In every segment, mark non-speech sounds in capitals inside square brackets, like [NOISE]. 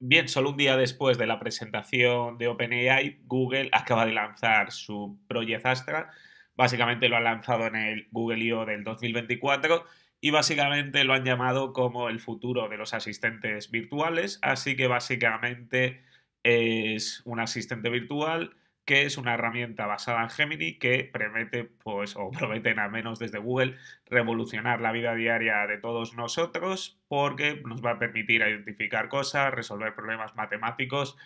bien, solo un día después de la presentación de OpenAI, Google acaba de lanzar su Project Astra. Básicamente lo han lanzado en el Google I.O. del 2024 y básicamente lo han llamado como el futuro de los asistentes virtuales. Así que básicamente es un asistente virtual que es una herramienta basada en Gemini que promete, pues, o prometen al menos desde Google, revolucionar la vida diaria de todos nosotros porque nos va a permitir identificar cosas, resolver problemas matemáticos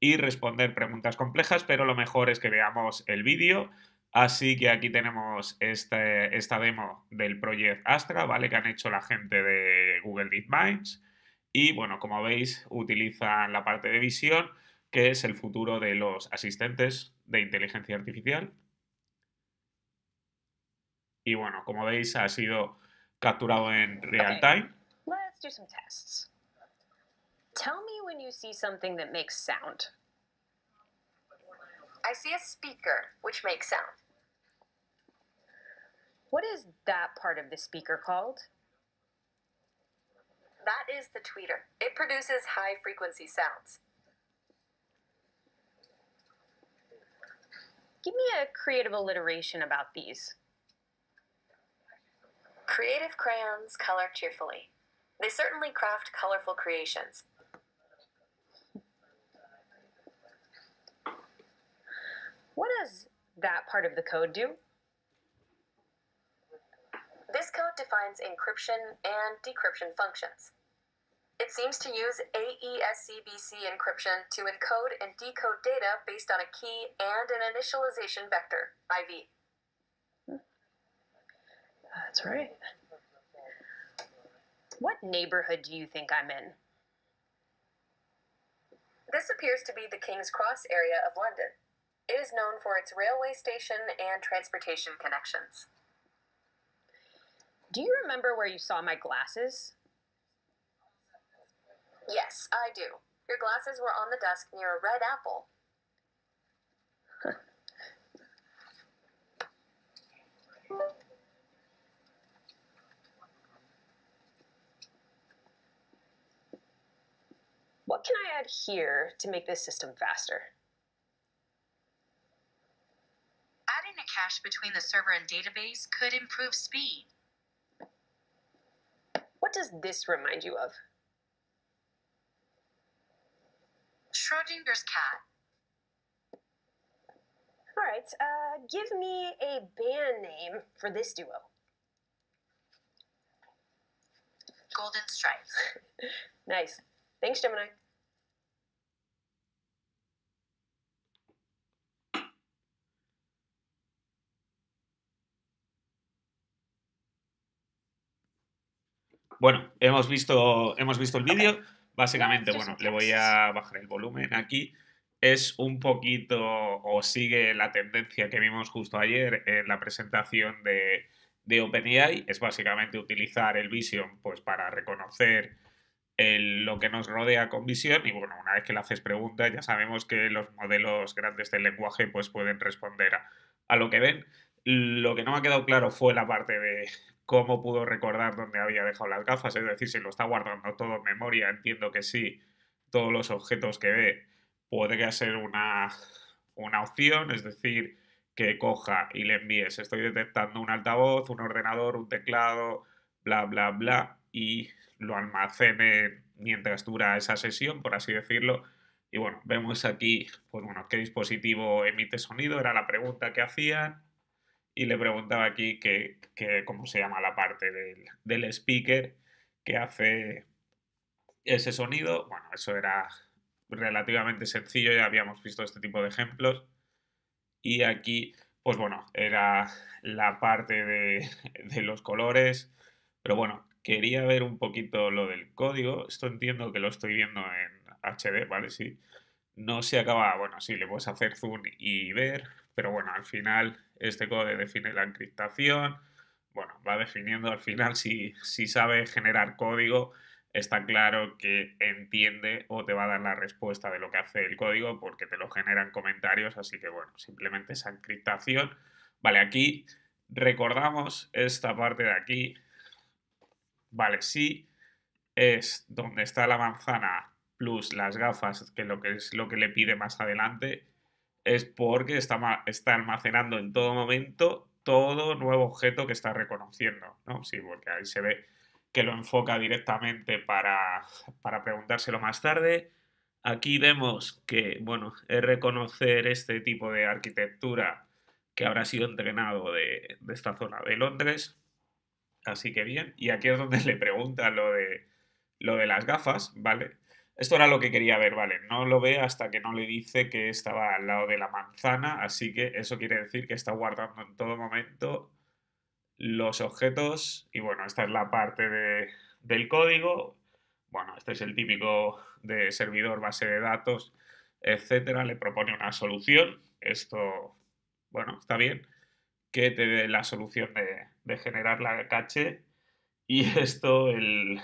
y responder preguntas complejas, pero lo mejor es que veamos el vídeo. Así que aquí tenemos este, esta demo del Project Astra, ¿vale? Que han hecho la gente de Google DeepMinds. Y bueno, como veis, utilizan la parte de visión que es el futuro de los asistentes de inteligencia artificial. Y bueno, como veis, ha sido capturado en real time. Vamos Let's do some tests. Tell me when you see something that makes sound. I see a speaker, which makes sound. What is that part of the speaker called? That is the tweeter. It produces high frequency sounds. Give me a creative alliteration about these. Creative crayons color cheerfully. They certainly craft colorful creations. What does that part of the code do? This code defines encryption and decryption functions. It seems to use AESCBC encryption to encode and decode data based on a key and an initialization vector, IV. That's right. What neighborhood do you think I'm in? This appears to be the King's Cross area of London. It is known for its railway station and transportation connections. Do you remember where you saw my glasses? Yes, I do. Your glasses were on the desk near a red apple. [LAUGHS] what can I add here to make this system faster? Adding a cache between the server and database could improve speed. What does this remind you of? Schrodinger's cat. All right, uh, give me a band name for this duo. Golden Stripes. [LAUGHS] nice. Thanks, Gemini. Bueno, hemos visto, hemos visto el vídeo. Básicamente, bueno, le voy a bajar el volumen aquí. Es un poquito o sigue la tendencia que vimos justo ayer en la presentación de, de OpenAI. Es básicamente utilizar el Vision pues, para reconocer lo que nos rodea con visión. Y bueno, una vez que le haces preguntas, ya sabemos que los modelos grandes del lenguaje pues, pueden responder a, a lo que ven. Lo que no me ha quedado claro fue la parte de cómo pudo recordar dónde había dejado las gafas, es decir, si lo está guardando todo en memoria, entiendo que sí, todos los objetos que ve, podría ser una, una opción, es decir, que coja y le envíes, estoy detectando un altavoz, un ordenador, un teclado, bla, bla, bla, y lo almacene mientras dura esa sesión, por así decirlo. Y bueno, vemos aquí, pues bueno, qué dispositivo emite sonido, era la pregunta que hacían y le preguntaba aquí que, cómo se llama la parte del, speaker que hace ese sonido. Bueno, eso era relativamente sencillo, ya habíamos visto este tipo de ejemplos. Y aquí, pues bueno, era la parte de, de los colores. Pero bueno, quería ver un poquito lo del código. Esto entiendo que lo estoy viendo en HD, ¿vale? Sí. No se acaba, bueno, sí, le puedes hacer zoom y ver, pero bueno, al final este code define la encriptación, bueno, va definiendo al final si, si sabe generar código, está claro que entiende o te va a dar la respuesta de lo que hace el código porque te lo generan comentarios, así que bueno, simplemente esa encriptación. Vale, aquí recordamos esta parte de aquí. Vale, sí es donde está la manzana plus las gafas, que, lo que es lo que le pide más adelante es porque está, está almacenando en todo momento todo nuevo objeto que está reconociendo, ¿no? Sí, porque ahí se ve que lo enfoca directamente para, para preguntárselo más tarde. Aquí vemos que, bueno, es reconocer este tipo de arquitectura que habrá sido entrenado de, esta zona de Londres. Así que bien, y aquí es donde [LAUGHS] le pregunta lo de, lo de las gafas, ¿vale? Esto era lo que quería ver, vale. No lo ve hasta que no le dice que estaba al lado de la manzana, así que eso quiere decir que está guardando en todo momento los objetos. Y bueno, esta es la parte de, del código. Bueno, este es el típico de servidor, base de datos, etcétera. Le propone una solución. Esto, bueno, está bien. Que te dé la solución de, generar la caché. Y [LAUGHS] esto, el,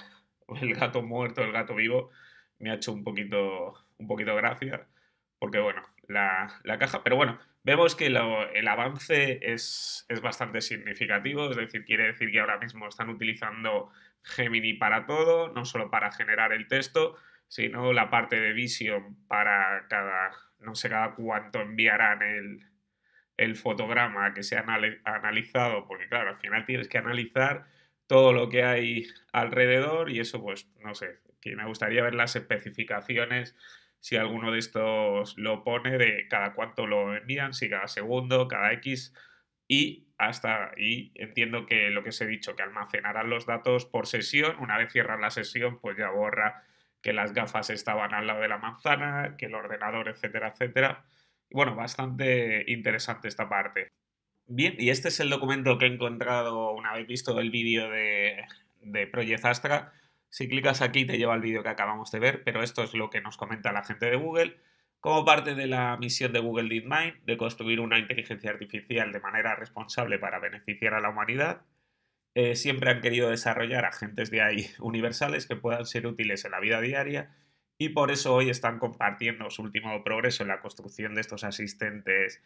el gato muerto, el gato vivo me ha hecho un poquito, un poquito gracia, porque bueno, la, caja, pero bueno, vemos que el avance es, es bastante significativo, es decir, quiere decir que ahora mismo están utilizando Gemini para todo, no solo para generar el texto, sino la parte de visión para cada, no sé cada cuánto enviarán el, el fotograma que se ha analizado, porque claro, al final tienes que analizar todo lo que hay alrededor y eso pues, no sé, que me gustaría ver las especificaciones, si alguno de estos lo pone, de cada cuánto lo envían, si cada segundo, cada X, y hasta ahí entiendo que lo que os he dicho, que almacenarán los datos por sesión, una vez cierran la sesión, pues ya borra que las gafas estaban al lado de la manzana, que el ordenador, etcétera, etcétera. bueno, bastante interesante esta parte. Bien, y este es el documento que he encontrado una vez visto el vídeo de, de Project Astra. Si clicas aquí te lleva al vídeo que acabamos de ver, pero esto es lo que nos comenta la gente de Google. Como parte de la misión de Google DeepMind de construir una inteligencia artificial de manera responsable para beneficiar a la humanidad, eh, siempre han querido desarrollar agentes de AI universales que puedan ser útiles en la vida diaria y por eso hoy están compartiendo su último progreso en la construcción de estos asistentes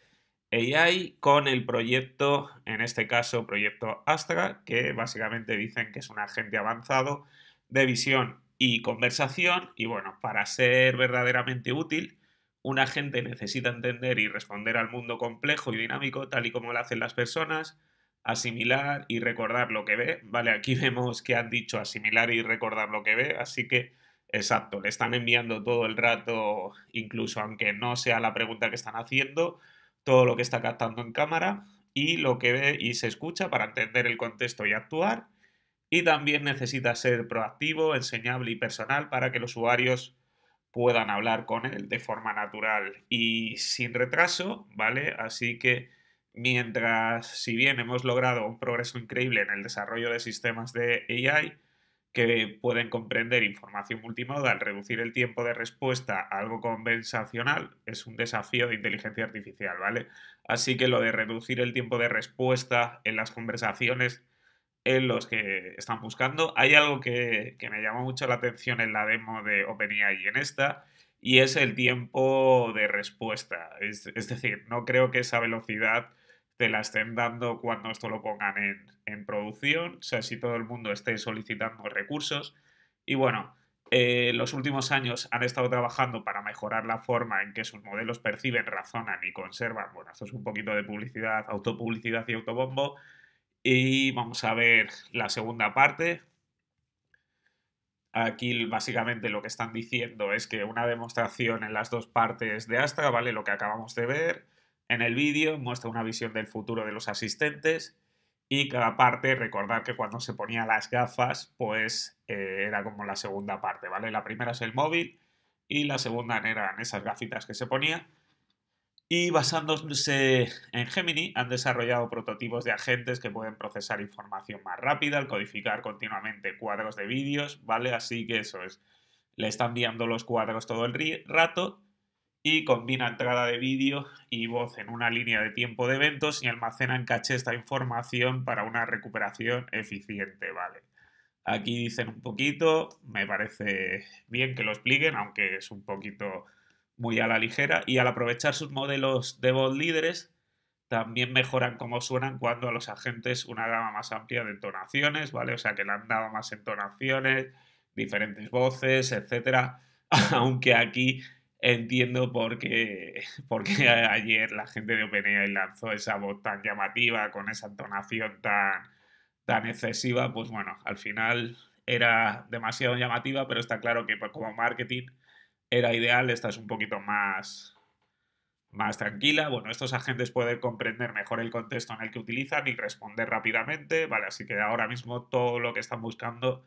AI con el proyecto, en este caso proyecto Astra, que básicamente dicen que es un agente avanzado de visión y conversación. Y bueno, para ser verdaderamente útil, una gente necesita entender y responder al mundo complejo y dinámico tal y como lo hacen las personas, asimilar y recordar lo que ve. Vale, aquí [LAUGHS] vemos que han dicho asimilar y recordar lo que ve, así que exacto, le están enviando todo el rato, incluso aunque no sea la pregunta que están haciendo, todo lo que está captando en cámara y lo que ve y se escucha para entender el contexto y actuar. Y también necesita ser proactivo, enseñable y personal para que los usuarios puedan hablar con él de forma natural y sin retraso, ¿vale? Así que mientras, si bien hemos logrado un progreso increíble en el desarrollo de sistemas de AI, que pueden comprender información multimodal, reducir el tiempo de respuesta a algo conversacional es un desafío de inteligencia artificial, ¿vale? Así que lo de reducir el tiempo de respuesta en las conversaciones en los que están buscando. Hay algo que, me llamó mucho la atención en la demo de OpenAI y en esta, y es el tiempo de respuesta. Es, decir, no creo que esa velocidad te la estén dando cuando esto lo pongan en, producción, o sea, si todo el mundo esté solicitando recursos. Y bueno, eh, los últimos años han estado trabajando para mejorar la forma en que sus modelos perciben, razonan y conservan, bueno, esto es un poquito de publicidad, autopublicidad y autobombo, y vamos a ver la segunda parte. Aquí básicamente lo que están diciendo es que una demostración en las dos partes de Astra, ¿vale? Lo que acabamos de ver en el vídeo muestra una visión del futuro de los asistentes y cada parte, recordar que cuando se ponía las gafas, pues eh, era como la segunda parte, ¿vale? La primera es el móvil y la segunda eran esas gafitas que se ponía y basándose en Gemini han desarrollado prototipos de agentes que pueden procesar información más rápida al codificar continuamente cuadros de vídeos, ¿vale? Así que eso es, le están enviando los cuadros todo el rato y combina entrada de vídeo y voz en una línea de tiempo de eventos y almacena en caché esta información para una recuperación eficiente, ¿vale? Aquí dicen un poquito, me parece bien que lo expliquen, aunque es un poquito muy a la ligera y al aprovechar sus modelos de voz líderes también mejoran cómo suenan cuando a los agentes una gama más amplia de entonaciones, ¿vale? O sea que le han dado más entonaciones, diferentes voces, etcétera. [LAUGHS] Aunque aquí entiendo por qué, [LAUGHS] porque ayer la gente de OpenAI lanzó esa voz tan llamativa, con esa entonación tan, tan excesiva, pues bueno, al final era demasiado llamativa, pero está claro que pues, como marketing era ideal, esta es un poquito más, más tranquila. Bueno, estos agentes pueden comprender mejor el contexto en el que utilizan y responder rápidamente, ¿vale? Así que ahora mismo todo lo que están buscando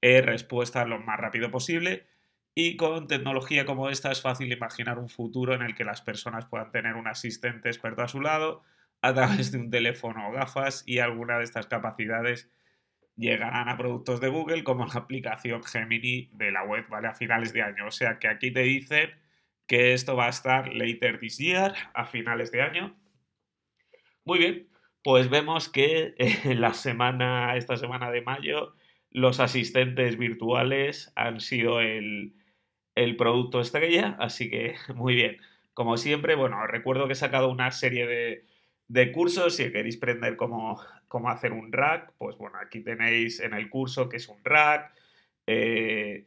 es respuesta lo más rápido posible. Y con tecnología como esta es fácil imaginar un futuro en el que las personas puedan tener un asistente experto a su lado a través de un teléfono o gafas y alguna de estas capacidades llegarán a productos de Google como la aplicación Gemini de la web, ¿vale? A finales de año. O sea que aquí te dicen que esto va a estar later this year, a finales de año. Muy bien, pues vemos que en eh, la semana, esta semana de mayo, los asistentes virtuales han sido el, producto estrella, así que [LAUGHS] muy bien. Como siempre, bueno, recuerdo que he sacado una serie de, de cursos, si queréis aprender como cómo hacer un rack, pues bueno, aquí tenéis en el curso que es un rack. Eh,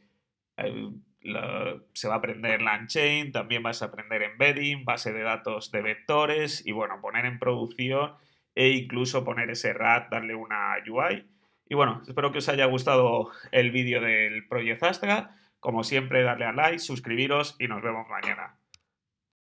se va a aprender chain, también vas a aprender embedding, base de datos de vectores y bueno, poner en producción e incluso poner ese rack, darle una UI. Y bueno, espero que os haya gustado el vídeo del Project Astra. Como siempre, darle a like, suscribiros y nos vemos mañana.